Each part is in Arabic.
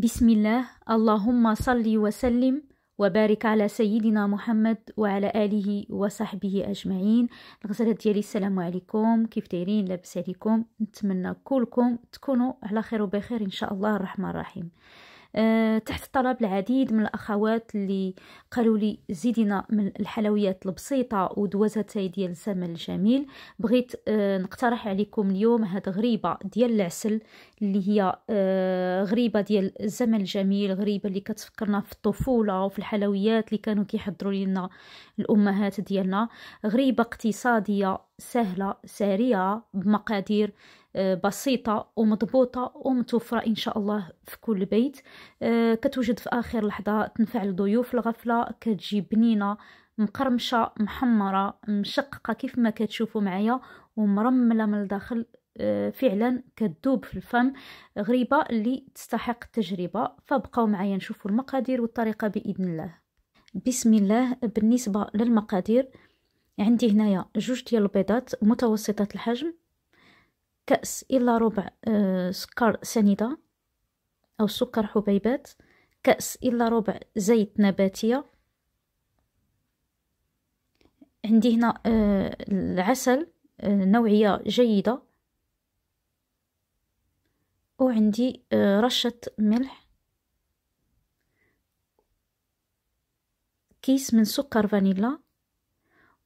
بسم الله اللهم صل وسلم وبارك على سيدنا محمد وعلى آله وصحبه أجمعين الغزالة ديالي السلام عليكم كيف دايرين لاباس عليكم نتمنى كلكم تكونوا على خير وبخير إن شاء الله الرحمن الرحيم أه تحت طلب العديد من الاخوات اللي قالوا لي زيدينا من الحلويات البسيطه ودوزتاي ديال الزمن الجميل بغيت أه نقترح عليكم اليوم هاد غريبه ديال العسل اللي هي أه غريبه ديال الزمن الجميل غريبه اللي كتفكرنا في الطفوله وفي الحلويات اللي كانوا كيحضروا لنا الامهات ديالنا غريبه اقتصاديه سهله سريعه بمقادير آه، بسيطة ومضبوطة ومتوفرة إن شاء الله في كل بيت آه، كتوجد في آخر لحظة تنفع الضيوف الغفلة كتجي بنينة مقرمشة محمرة مشققة كيف ما كتشوفوا معايا ومرملة من الداخل آه، فعلا كتذوب في الفم غريبة اللي تستحق التجربة فبقوا معايا نشوفوا المقادير والطريقة بإذن الله بسم الله بالنسبة للمقادير عندي هنايا جوج ديال البيضات متوسطة الحجم كأس إلا ربع آه، سكر سنيدة أو سكر حبيبات كأس إلا ربع زيت نباتية عندي هنا آه، العسل آه، نوعية جيدة وعندي رشة ملح كيس من سكر فانيلا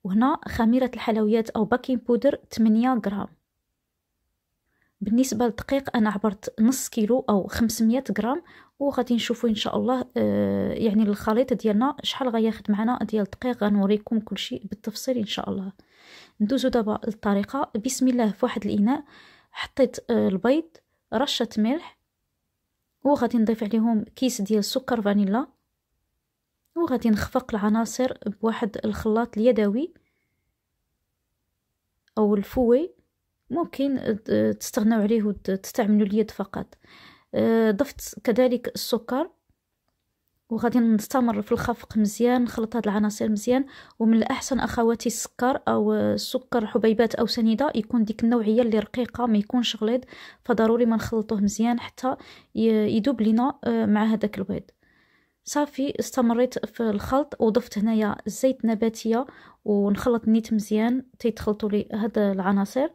وهنا خميرة الحلويات أو باكين بودر 8 غرام بالنسبه للدقيق انا عبرت نص كيلو او 500 غرام وغادي نشوفوا ان شاء الله آه، يعني الخليط ديالنا شحال غياخد معنا ديال الدقيق غنوريكم كلشي بالتفصيل ان شاء الله ندوزو دابا الطريقة بسم الله في واحد الاناء حطيت آه، البيض رشه ملح وغادي نضيف عليهم كيس ديال سكر فانيلا وغادي نخفق العناصر بواحد الخلاط اليدوي او الفوي ممكن تستغناو عليه وتستعملوا اليد فقط آه، ضفت كذلك السكر وغادي نستمر في الخفق مزيان نخلط هاد العناصر مزيان ومن الاحسن اخواتي السكر او السكر حبيبات او سنيده يكون ديك النوعيه اللي رقيقه ما يكونش غليظ فضروري ما نخلطوه مزيان حتى يدوب لينا آه، مع هذاك البيض صافي استمريت في الخلط وضفت هنايا الزيت النباتيه ونخلط نيت مزيان تيتخلطوا لي هاد العناصر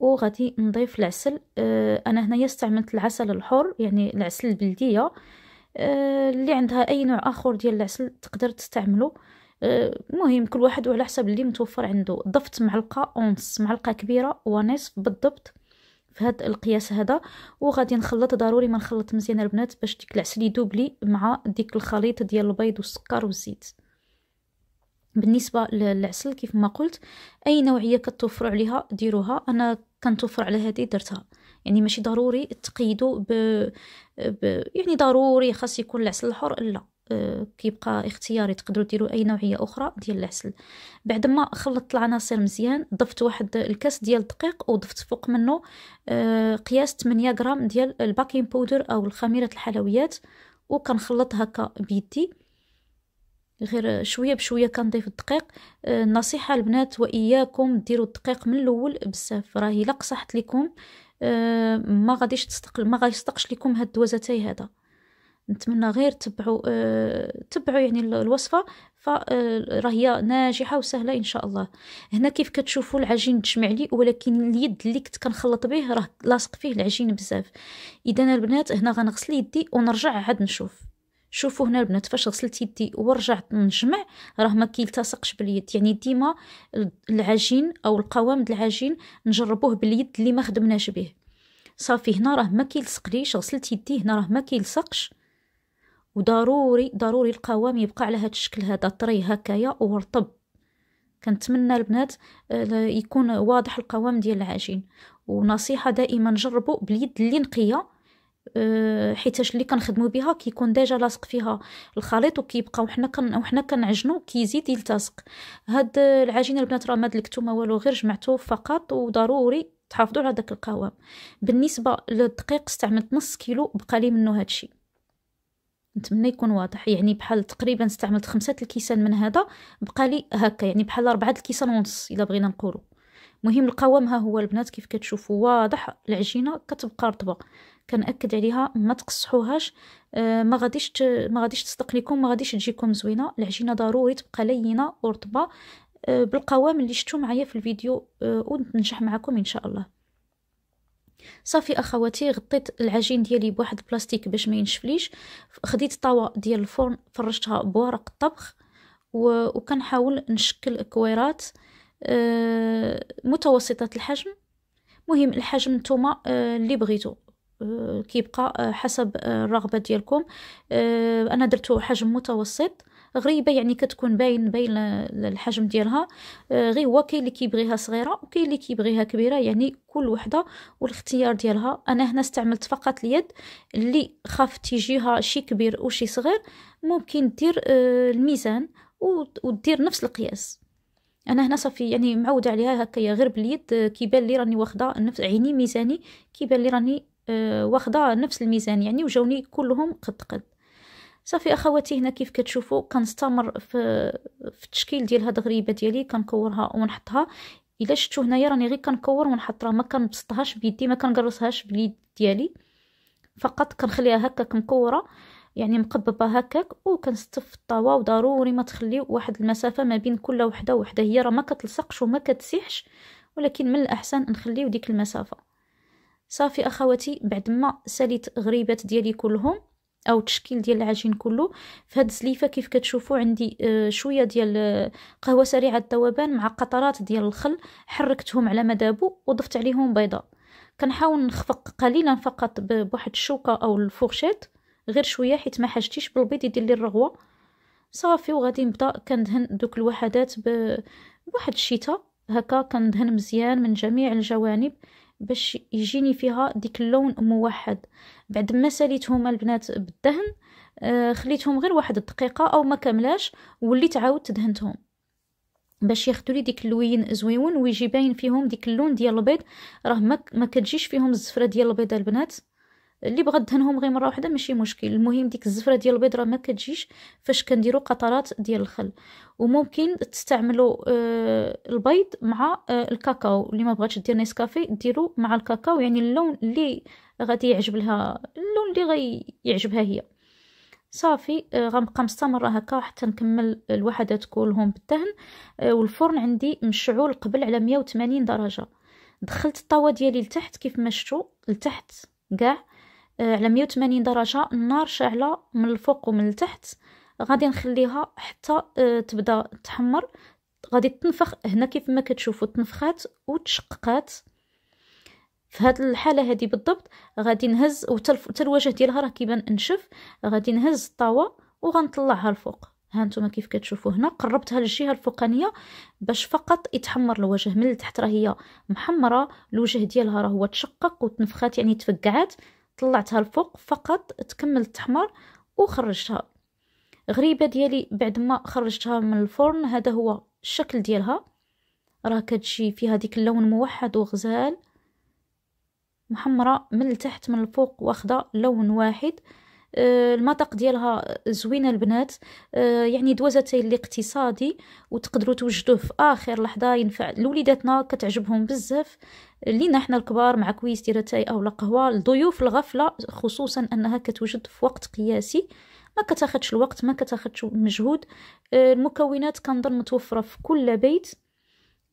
وغادي نضيف العسل آه، انا هنايا استعملت العسل الحر يعني العسل البلديه آه، اللي عندها اي نوع اخر ديال العسل تقدر تستعمله آه، المهم كل واحد وعلى حسب اللي متوفر عنده ضفت معلقه ونص معلقه كبيره ونصف بالضبط في هذا القياس هذا وغادي نخلط ضروري ما نخلط مزيان البنات باش ديك العسل يدوب لي مع ديك الخليط ديال البيض والسكر والزيت بالنسبه للعسل كيف ما قلت اي نوعيه كتوفروا عليها ديروها انا كنتوفر على هذه درتها يعني ماشي ضروري تقيدوا ب... ب... يعني ضروري خاص يكون العسل الحر لا أه، كيبقى اختياري تقدروا ديروا اي نوعيه اخرى ديال العسل بعد ما خلطت العناصر مزيان ضفت واحد الكاس ديال الدقيق وضفت فوق منه أه، قياس 8 غرام ديال الباكين بودر او الخميره الحلويات وكنخلط هكا بيدي غير شويه بشويه كنضيف الدقيق آه، النصيحه البنات واياكم ديروا الدقيق من الاول بزاف راهي الا قصحت لكم آه، ما غاديش تستقل ما غيصدقش لكم هاد الدوازتاي هذا نتمنى غير تبعوا آه، تبعوا يعني الوصفه فراهي ناجحه وسهله ان شاء الله هنا كيف كتشوفوا العجين تجمع لي ولكن اليد اللي كنت كنخلط به راه لاصق فيه العجين بزاف اذا البنات هنا غنغسل يدي ونرجع عاد نشوف شوفوا هنا البنات فاش غسلت يدي ورجعت نجمع راه ما كيلتصقش باليد يعني ديما العجين او القوام د العجين نجربوه باليد اللي ما خدمناش به صافي هنا راه ما كيلصقليش غسلت يدي هنا راه ما كيلصقش وضروري ضروري القوام يبقى على هذا الشكل هذا طري هكايا ورطب كنتمنى البنات آه، يكون واضح القوام ديال العجين ونصيحه دائما جربوا باليد اللي نقيه آه، حيتاش اللي كنخدموا بها كيكون ديجا لاصق فيها الخليط وكيبقاو حنا كن وحنا كنعجنو كيزيد يلتصق هاد العجينه البنات راه ما دلكتو ما والو غير جمعتو فقط وضروري تحافظوا على داك القوام بالنسبه للدقيق استعملت نص كيلو بقى لي منه هادشي نتمنى يكون واضح يعني بحال تقريبا استعملت خمسة الكيسان من هذا بقى لي هكا يعني بحال أربعة الكيسان ونص الا بغينا نقولوا مهم القوام ها هو البنات كيف كتشوفوا واضح العجينه كتبقى رطبه كنأكد عليها ما تقصحوهاش آه، ما غاديش ما غاديش تصدق لكم ما غاديش تجيكم زوينه العجينه ضروري تبقى لينه ورطبه آه، بالقوام اللي شفتوا معايا في الفيديو آه، وننجح معكم ان شاء الله صافي اخواتي غطيت العجين ديالي بواحد البلاستيك باش ما ينشفليش خديت طاوه ديال الفرن فرشتها بورق الطبخ وكنحاول نشكل كويرات آه آه، متوسطة الحجم مهم الحجم نتوما آه، اللي بغيتو آه، كيبقى حسب الرغبة ديالكم أنا درتو حجم متوسط غريبه يعني كتكون باين باين الحجم ديالها غير هو كاين اللي كيبغيها صغيره وكاين اللي كيبغيها كبيره يعني كل وحده والاختيار ديالها انا هنا استعملت فقط اليد اللي خاف تيجيها شي كبير وشي صغير ممكن دير الميزان ودير نفس القياس انا هنا صافي يعني معوده عليها هكايا غير باليد آه، كيبان لي راني واخده نفس عيني ميزاني كيبان لي راني آه واخده نفس الميزان يعني وجاوني كلهم قد قد صافي اخواتي هنا كيف كتشوفوا كنستمر في في التشكيل ديال هاد الغريبه ديالي كنكورها ونحطها الا شفتوا هنايا راني غير كنكور ونحط راه ما كنبسطهاش بيدي ما كنقرصهاش باليد ديالي فقط كنخليها هكا مكوره يعني مقببه هكاك وكنستف في الطاوه وضروري ما تخليو واحد المسافه ما بين كل وحده وحده هي راه ما كتلصقش وما كتسيحش ولكن من الاحسن نخليو ديك المسافه صافي اخواتي بعد ما ساليت غريبات ديالي كلهم او التشكيل ديال العجين كله في هاد الزليفه كيف كتشوفوا عندي آه، شويه ديال آه، قهوه سريعه الذوبان مع قطرات ديال الخل حركتهم على مدابو وضفت عليهم بيضه كنحاول نخفق قليلا فقط بواحد الشوكه او الفرشيط غير شويه حيت ما حاجتيش بالبيض يدير لي الرغوه صافي وغادي نبدا كندهن دوك الوحدات بواحد الشيطه هكا كندهن مزيان من جميع الجوانب باش يجيني فيها ديك اللون موحد بعد ما ساليتهم البنات بالدهن آه، خليتهم غير واحد الدقيقه او ما كملاش وليت عاود دهنتهم باش ياخذوا لي ديك اللوين زويون ويجي باين فيهم ديك اللون ديال البيض راه ما, كتجيش فيهم الزفره ديال البيض البنات اللي بغا دهنهم غير مره واحده ماشي مشكل المهم ديك الزفره ديال البيض راه ما كتجيش فاش كنديروا قطرات ديال الخل وممكن تستعملوا آه البيض مع آه الكاكاو اللي ما بغاتش دير نيسكافي ديروا مع الكاكاو يعني اللون اللي غادي يعجب لها اللون اللي غيعجبها هي صافي آه، غنبقى مستمره هكا حتى نكمل الوحدات كلهم بالدهن آه، والفرن عندي مشعول قبل على 180 درجه دخلت الطاوه ديالي لتحت كيف ما شفتوا لتحت كاع آه، على 180 درجة النار شاعلة من الفوق ومن التحت غادي نخليها حتى آه، تبدا تحمر غادي تنفخ هنا كيف ما كتشوفوا تنفخات وتشققات في هذه الحاله هذه بالضبط غادي نهز حتى الوجه ديالها راه كيبان انشف غادي نهز الطاوه وغنطلعها الفوق ها نتوما كيف كتشوفوا هنا قربتها للجهه الفوقانيه باش فقط يتحمر الوجه من التحت راه هي محمره الوجه ديالها راه هو تشقق وتنفخات يعني تفقعات طلعتها الفوق فقط تكمل تحمر وخرجتها غريبه ديالي بعد ما خرجتها من الفرن هذا هو الشكل ديالها راه كتجي فيها ديك اللون موحد وغزال محمره من التحت من الفوق واخده لون واحد آه، المذاق ديالها زوينه البنات آه، يعني دوازتي الاقتصادي وتقدروا توجدوه في اخر لحظه ينفع لوليداتنا كتعجبهم بزاف لينا حنا الكبار مع كويس ديال التاي او القهوه الضيوف الغفله خصوصا انها كتوجد في وقت قياسي ما كتاخذش الوقت ما كتاخذش مجهود آه، المكونات كنظن متوفره في كل بيت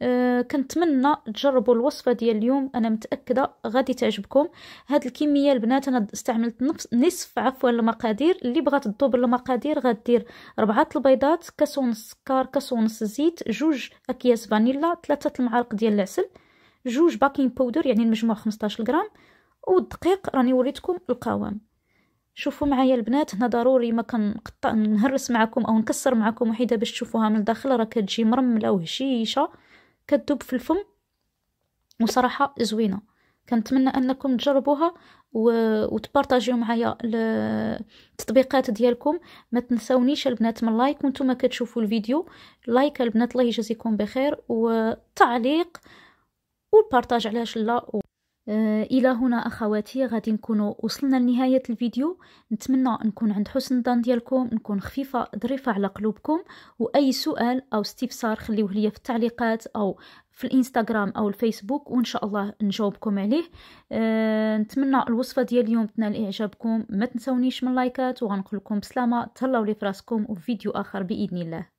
أه كنتمنى تجربوا الوصفه ديال اليوم انا متاكده غادي تعجبكم هاد الكميه البنات انا استعملت نفس نصف عفوا المقادير اللي بغات تضوب المقادير غدير ربعه البيضات كاس ونص سكر كاس ونص زيت جوج اكياس فانيلا ثلاثه المعالق ديال العسل جوج باكين بودر يعني المجموع 15 غرام والدقيق راني وريتكم القوام شوفوا معايا البنات هنا ضروري ما كنقطع نهرس معكم او نكسر معكم وحده باش تشوفوها من الداخل راه كتجي مرمله وهشيشه كتذوب في الفم وصراحه زوينه كنتمنى انكم تجربوها و... وتبارطاجيو معايا التطبيقات ديالكم ما تنساونيش البنات من لايك وانتم كتشوفوا الفيديو لايك البنات الله يجازيكم بخير وتعليق والبارتاج علاش لا و... آه الى هنا اخواتي غادي نكونوا وصلنا لنهايه الفيديو نتمنى نكون عند حسن الظن ديالكم نكون خفيفه ظريفه على قلوبكم واي سؤال او استفسار خليوه ليا في التعليقات او في الانستغرام او الفيسبوك وان شاء الله نجاوبكم عليه أه نتمنى الوصفه ديال اليوم تنال اعجابكم ما تنسونيش من لايكات وغنقول لكم بسلامه تهلاو لي فراسكم وفيديو اخر باذن الله